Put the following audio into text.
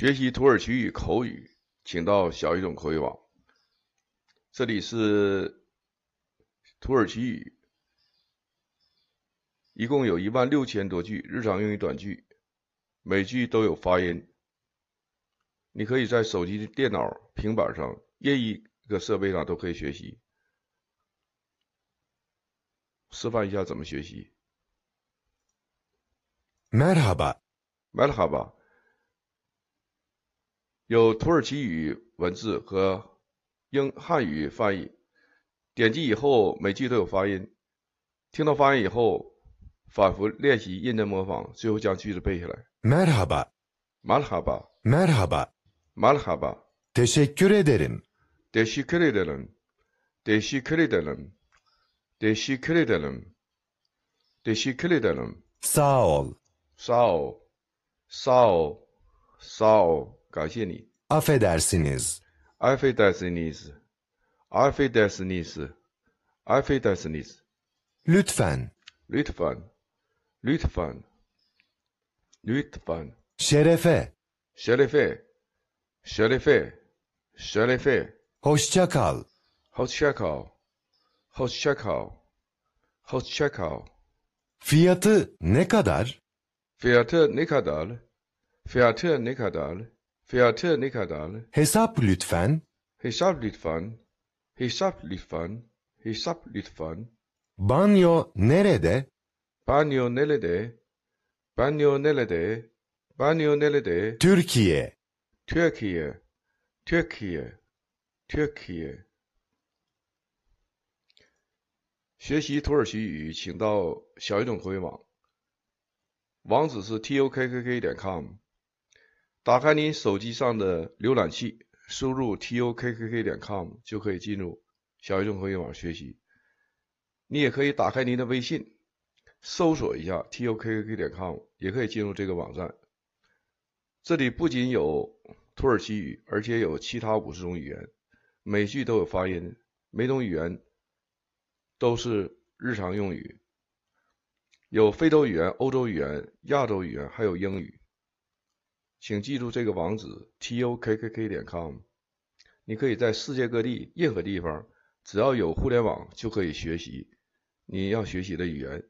学习土耳其语口语，请到小语种口语网。这里是土耳其语，一共有一万六千多句日常用语短句，每句都有发音。你可以在手机、电脑、平板上任意一个设备上都可以学习。示范一下怎么学习。Merhaba，Merhaba。有土耳其语文字和英汉语翻译。点击以后，每句都有发音。听到发音以后，反复练习，认真模仿，最后将句子背下来。Merhaba，Merhaba，Merhaba，Merhaba。Teşekkür ederim，Teşekkür ederim，Teşekkür ederim，Teşekkür ederim，Teşekkür ederim。Saol，Saol，Saol，Saol。感谢你。Affedersiniz. Affedersiniz. Affedersiniz. Affedersiniz. Lütfen. Lütfen. Lütfen. Lütfen. Şerefe. Şerefe. Şerefe. Şerefe. Hoşça kal. Hoşça kal. Hoşça kal. Hoşça kal. Fiyatı ne kadar? Fiyatı ne kadar? Fiyatı ne kadar? Fiyatı ne kadardı? Hesap lütfen. Hesap lütfen. Hesap lütfen. Hesap lütfen. Banyo nerede? Banyo nerede? Banyo nerede? Banyo nerede? Türkiye. Türkiye. Türkiye. Türkiye. 学习土耳其语，请到小语种口语网，网址是 t o k k k 点 com。打开您手机上的浏览器，输入 tukkk 点 com 就可以进入小语种互联网学习。你也可以打开您的微信，搜索一下 tukkk 点 com，也可以进入这个网站。这里不仅有土耳其语，而且有其他五十种语言，每句都有发音，每种语言都是日常用语，有非洲语言、欧洲语言、亚洲语言，还有英语。请记住这个网址 t o k k k 点 com，你可以在世界各地任何地方，只要有互联网就可以学习你要学习的语言。